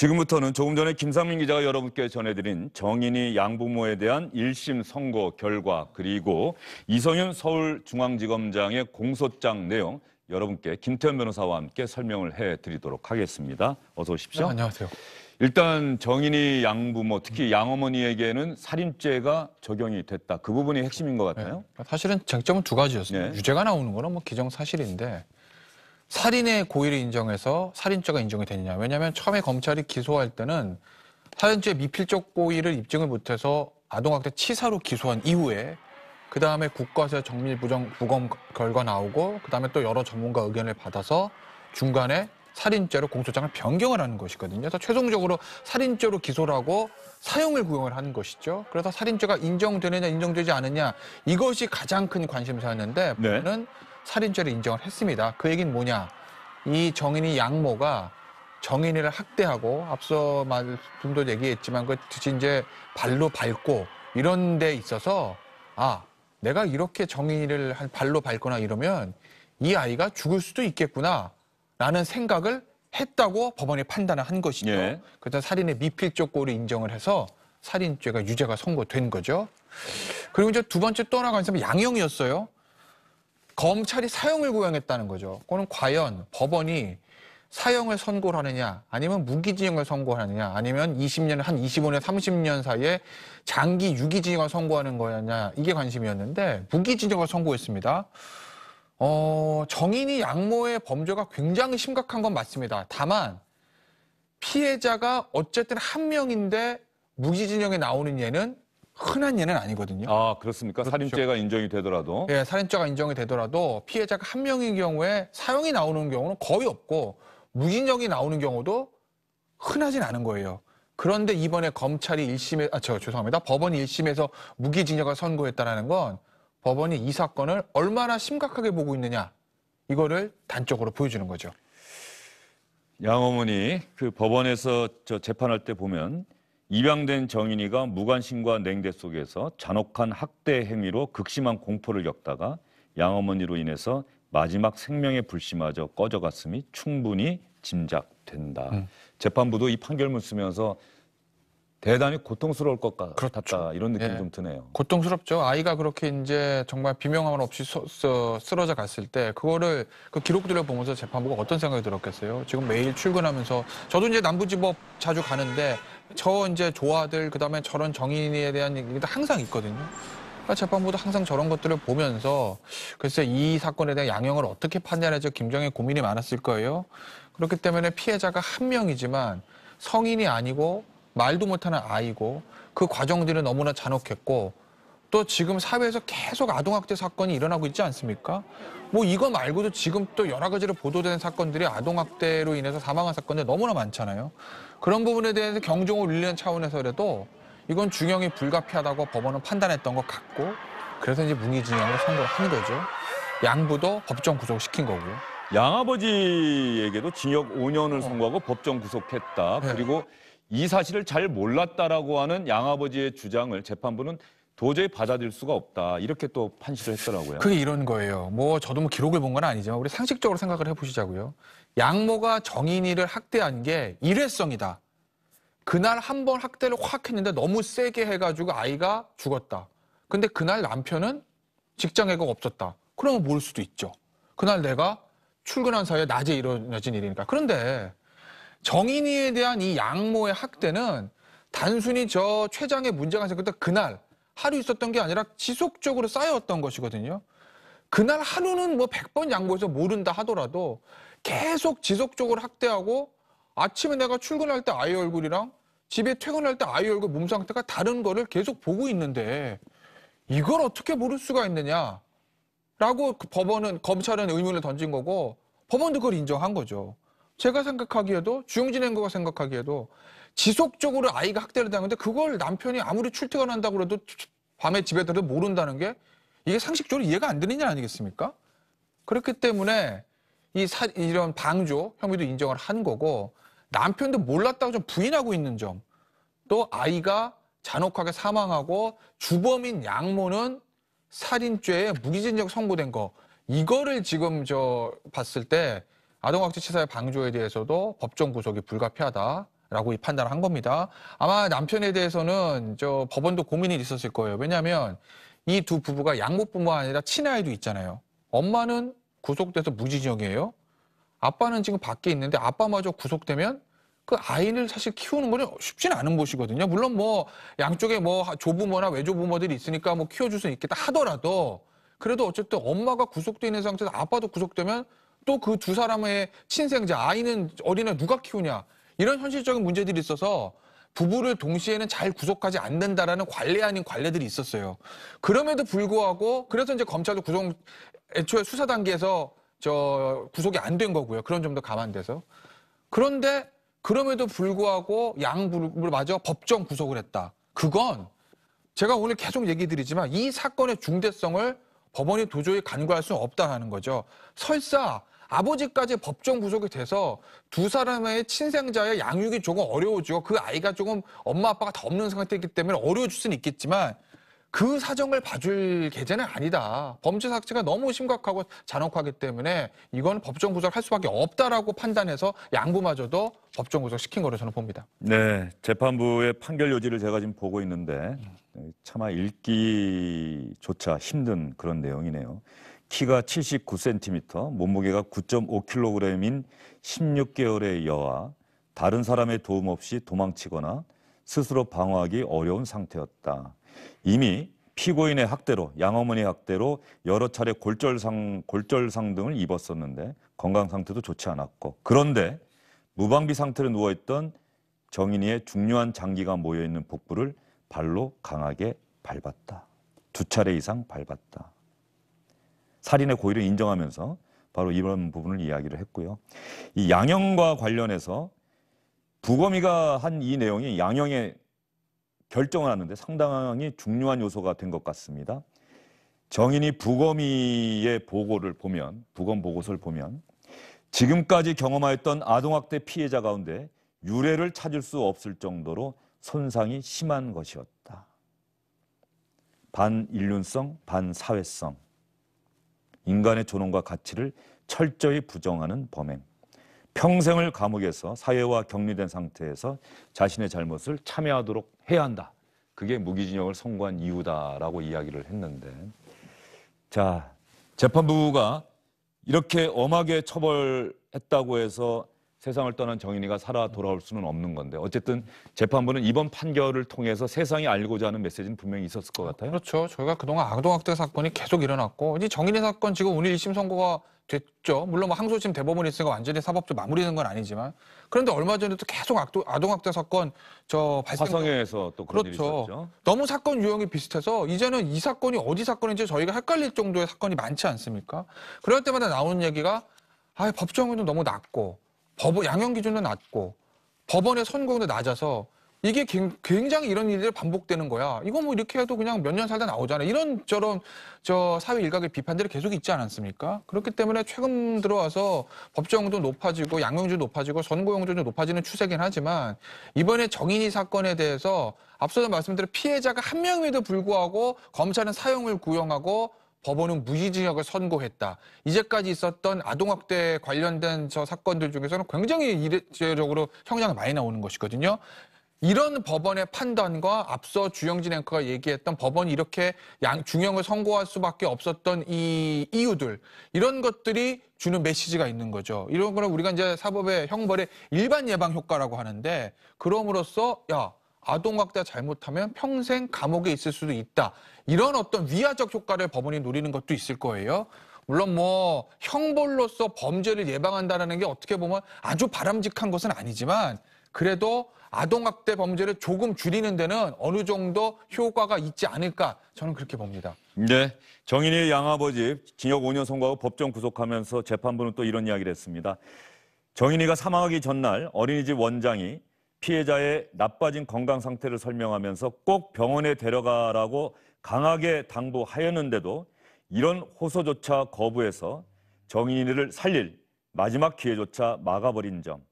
지금부터는 조금 전에 김상민 기자가 여러분께 전해드린 정인이 양부모에 대한 1심 선고 결과 그리고 이성윤 서울중앙지검장의 공소장 내용 여러분께 김태현 변호사와 함께 설명을 해드리도록 하겠습니다. 어서 오십시오. 네, 안녕하세요. 일단 정인이 양부모 특히 양어머니에게는 살인죄가 적용이 됐다. 그 부분이 핵심인 것 같아요. 네, 사실은 쟁점은 두 가지였어요. 네. 유죄가 나오는 거는 뭐 기정사실인데 살인의 고의를 인정해서 살인죄가 인정이 되느냐. 왜냐하면 처음에 검찰이 기소할 때는 살인죄 미필적 고의를 입증을 못해서 아동학대 치사로 기소한 이후에 그 다음에 국과세 정밀 부정 부검 결과 나오고 그 다음에 또 여러 전문가 의견을 받아서 중간에 살인죄로 공소장을 변경을 하는 것이거든요. 그래서 최종적으로 살인죄로 기소를 하고 사형을 구형을 하는 것이죠. 그래서 살인죄가 인정되느냐 인정되지 않느냐 이것이 가장 큰 관심사였는데 네. 보면은 살인죄를 인정을 했습니다. 그 얘기는 뭐냐? 이 정인이 양모가 정인이를 학대하고 앞서 말씀도 얘기했지만 그 이제 발로 밟고 이런 데 있어서 아 내가 이렇게 정인이를 한 발로 밟거나 이러면 이 아이가 죽을 수도 있겠구나라는 생각을 했다고 법원이 판단을 한 것이죠. 예. 그래서 살인의 미필적 고를 인정을 해서 살인죄가 유죄가 선고된 거죠. 그리고 이제 두 번째 또 하나 관심은 양형이었어요. 검찰이 사형을 구형했다는 거죠. 그거는 과연 법원이 사형을 선고를 하느냐 아니면 무기징역을 선고하느냐 아니면 20년 한 25년 30년 사이에 장기 유기징역을 선고하는 거냐 이게 관심이었는데 무기징역을 선고했습니다. 어, 정인이 양모의 범죄가 굉장히 심각한 건 맞습니다. 다만 피해자가 어쨌든 한 명인데 무기징역에 나오는 예는 흔한 예는 아니거든요. 아 그렇습니까? 그렇죠. 살인죄가 인정이 되더라도 예, 살인죄가 인정이 되더라도 피해자가 한 명인 경우에 사형이 나오는 경우는 거의 없고 무기징이 나오는 경우도 흔하진 않은 거예요. 그런데 이번에 검찰이 1심에 아저 죄송합니다. 법원이 1심에서 무기징역을 선고했다라는 건 법원이 이 사건을 얼마나 심각하게 보고 있느냐 이거를 단적으로 보여주는 거죠. 양 어머니 그 법원에서 저 재판할 때 보면 입양된 정인이가 무관심과 냉대 속에서 잔혹한 학대 행위로 극심한 공포를 겪다가 양어머니로 인해서 마지막 생명의 불씨마저 꺼져갔음이 충분히 짐작된다. 음. 재판부도 이 판결문 쓰면서 대단히 고통스러울 것 같다 그렇죠. 이런 느낌이 예. 좀 드네요. 고통스럽죠. 아이가 그렇게 이제 정말 비명함을 없이 서, 서, 쓰러져 갔을 때 그거를 그 기록들을 보면서 재판부가 어떤 생각이 들었겠어요. 지금 매일 출근하면서 저도 이제 남부지법 자주 가는데 저 이제 조화들 그다음에 저런 정인에 대한 얘기가 항상 있거든요. 그러니까 재판부도 항상 저런 것들을 보면서 글쎄 이 사건에 대한 양형을 어떻게 판단할지 김정의 고민이 많았을 거예요. 그렇기 때문에 피해자가 한 명이지만 성인이 아니고 말도 못하는 아이고 그 과정들은 너무나 잔혹했고 또 지금 사회에서 계속 아동학대 사건이 일어나고 있지 않습니까? 뭐 이거 말고도 지금 또 여러 가지로 보도된 사건들이 아동학대로 인해서 사망한 사건들 너무나 많잖아요. 그런 부분에 대해서 경종을 울리는 차원에서라도 이건 중형이 불가피하다고 법원은 판단했던 것 같고 그래서 이제 문무기징으로 선고한 를 거죠. 양부도 법정 구속시킨 거고. 양아버지에게도 징역 5년을 어. 선고하고 어. 법정 구속했다. 네. 그리고 이 사실을 잘 몰랐다라고 하는 양아버지의 주장을 재판부는 도저히 받아들일 수가 없다. 이렇게 또 판시를 했더라고요. 그게 이런 거예요. 뭐 저도 뭐 기록을 본 건 아니지만 우리 상식적으로 생각을 해보시자고요. 양모가 정인이를 학대한 게 일회성이다. 그날 한 번 학대를 확 했는데 너무 세게 해가지고 아이가 죽었다. 근데 그날 남편은 직장에가 없었다. 그러면 모를 수도 있죠. 그날 내가 출근한 사이에 낮에 일어나진 일이니까. 그런데 정인이에 대한 이 양모의 학대는 단순히 저 췌장에 문제가 생겼다 그날 하루 있었던 게 아니라 지속적으로 쌓여왔던 것이거든요. 그날 하루는 뭐 100번 양보해서 모른다 하더라도 계속 지속적으로 학대하고 아침에 내가 출근할 때 아이 얼굴이랑 집에 퇴근할 때 아이 얼굴 몸 상태가 다른 거를 계속 보고 있는데 이걸 어떻게 모를 수가 있느냐 라고 그 법원은 검찰은 의문을 던진 거고 법원도 그걸 인정한 거죠. 제가 생각하기에도 주영진 행거가 생각하기에도 지속적으로 아이가 학대를 당하는데 그걸 남편이 아무리 출퇴근 한다고 해도 밤에 집에 들어도 모른다는 게 이게 상식적으로 이해가 안 되는 일 아니겠습니까? 그렇기 때문에 이 사, 이런 방조 혐의도 인정을 한 거고 남편도 몰랐다고 좀 부인하고 있는 점 또 아이가 잔혹하게 사망하고 주범인 양모는 살인죄에 무기징역 선고된 거 이거를 지금 저 봤을 때 아동학대치사의 방조에 대해서도 법정 구속이 불가피하다 라고 판단을 한 겁니다. 아마 남편에 대해서는 저 법원도 고민이 있었을 거예요. 왜냐하면 이 두 부부가 양모뿐만 아니라 친아이도 있잖아요. 엄마는 구속돼서 무지정이에요. 아빠는 지금 밖에 있는데 아빠마저 구속되면 그 아이를 사실 키우는 거는 쉽지는 않은 곳이거든요 물론 뭐 양쪽에 뭐 조부모나 외조부모들이 있으니까 뭐 키워줄 수 있겠다 하더라도 그래도 어쨌든 엄마가 구속돼 있는 상태에서 아빠도 구속되면 또 그 두 사람의 친생자 아이는 어린애 누가 키우냐 이런 현실적인 문제들이 있어서 부부를 동시에는 잘 구속하지 않는다라는 관례 아닌 관례들이 있었어요. 그럼에도 불구하고 그래서 이제 검찰도 구속 애초에 수사 단계에서 저 구속이 안 된 거고요. 그런 점도 감안돼서. 그런데 그럼에도 불구하고 양부를 마저 법정 구속을 했다. 그건 제가 오늘 계속 얘기 드리지만 이 사건의 중대성을 법원이 도저히 간과할 수는 없다는 거죠. 설사 아버지까지 법정 구속이 돼서 두 사람의 친생자의 양육이 조금 어려워지고 그 아이가 조금 엄마 아빠가 더 없는 상태이기 때문에 어려워질 수는 있겠지만 그 사정을 봐줄 계제는 아니다. 범죄 사체가 너무 심각하고 잔혹하기 때문에 이건 법정 구속할 수밖에 없다라고 판단해서 양부마저도 법정 구속시킨 거로 저는 봅니다. 네, 재판부의 판결 요지를 제가 지금 보고 있는데 네, 차마 읽기조차 힘든 그런 내용이네요. 키가 79cm, 몸무게가 9.5kg인 16개월의 여아 다른 사람의 도움 없이 도망치거나 스스로 방어하기 어려운 상태였다. 이미 피고인의 학대로 양어머니 학대로 여러 차례 골절상 골절상 등을 입었었는데 건강 상태도 좋지 않았고 그런데 무방비 상태로 누워 있던 정인이의 중요한 장기가 모여 있는 복부를 발로 강하게 밟았다. 두 차례 이상 밟았다. 살인의 고의를 인정하면서 바로 이런 부분을 이야기를 했고요. 이 양형과 관련해서 부검이가 한 이 내용이 양형의 결정을 하는데 상당히 중요한 요소가 된 것 같습니다. 정인이 부검이의 보고를 보면 부검 보고서를 보면 지금까지 경험하였던 아동학대 피해자 가운데 유례를 찾을 수 없을 정도로 손상이 심한 것이었다. 반인륜성, 반사회성. 인간의 존엄과 가치를 철저히 부정하는 범행. 평생을 감옥에서 사회와 격리된 상태에서 자신의 잘못을 참여하도록 해야 한다. 그게 무기징역을 선고한 이유다라고 이야기를 했는데 자 재판부가 이렇게 엄하게 처벌했다고 해서 세상을 떠난 정인이가 살아 돌아올 수는 없는 건데 어쨌든 재판부는 이번 판결을 통해서 세상이 알고자 하는 메시지는 분명히 있었을 것 같아요. 그렇죠. 저희가 그동안 아동학대 사건이 계속 일어났고 이제 정인의 사건 지금 오늘 1심 선고가 됐죠. 물론 뭐 항소심 대법원이 있으니까 완전히 사법적 마무리는건 아니지만 그런데 얼마 전에 도 계속 악도, 아동학대 사건 저 발생 해서또 그런 그렇죠. 일이 있었죠. 너무 사건 유형이 비슷해서 이제는 이 사건이 어디 사건인지 저희가 헷갈릴 정도의 사건이 많지 않습니까? 그럴 때마다 나오는 얘기가 아 법정에도 너무 낮고 법원 양형 기준도 낮고 법원의 선고도 낮아서 이게 굉장히 이런 일들이 반복되는 거야. 이거 뭐 이렇게 해도 그냥 몇 년 살다 나오잖아. 이런 저런 저 사회 일각의 비판들이 계속 있지 않았습니까? 그렇기 때문에 최근 들어와서 법정도 높아지고 양형도 높아지고 선고형도 높아지는 추세긴 하지만 이번에 정인이 사건에 대해서 앞서서 말씀드린 피해자가 한 명임에도 불구하고 검찰은 사형을 구형하고 법원은 무기징역을 선고했다. 이제까지 있었던 아동학대 관련된 저 사건들 중에서는 굉장히 이례적으로 형량이 많이 나오는 것이거든요. 이런 법원의 판단과 앞서 주영진 앵커가 얘기했던 법원이 이렇게 양, 중형을 선고할 수밖에 없었던 이 이유들 이런 것들이 주는 메시지가 있는 거죠. 이런 거는 우리가 이제 사법의 형벌의 일반 예방 효과라고 하는데 그럼으로써 야 아동학대 잘못하면 평생 감옥에 있을 수도 있다. 이런 어떤 위화적 효과를 법원이 노리는 것도 있을 거예요. 물론 뭐 형벌로서 범죄를 예방한다는 게 어떻게 보면 아주 바람직한 것은 아니지만 그래도 아동학대 범죄를 조금 줄이는 데는 어느 정도 효과가 있지 않을까 저는 그렇게 봅니다. 네, 정인의 양아버지 징역 5년 선고하고 법정 구속하면서 재판부는 또 이런 이야기를 했습니다. 정인이가 사망하기 전날 어린이집 원장이 피해자의 나빠진 건강 상태를 설명하면서 꼭 병원에 데려가라고 강하게 당부하였는데도 이런 호소조차 거부해서 정인이를 살릴 마지막 기회조차 막아버린 점.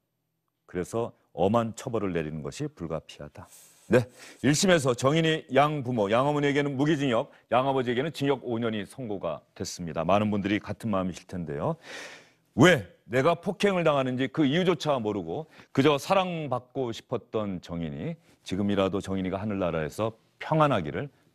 그래서 엄한 처벌을 내리는 것이 불가피하다. 네, 1심에서 정인이 양 부모, 양 어머니에게는 무기징역, 양 아버지에게는 징역 5년이 선고가 됐습니다. 많은 분들이 같은 마음이실 텐데요. 왜 내가 폭행을 당하는지 그 이유조차 모르고 그저 사랑받고 싶었던 정인이 지금이라도 정인이가 하늘나라에서 평안하기를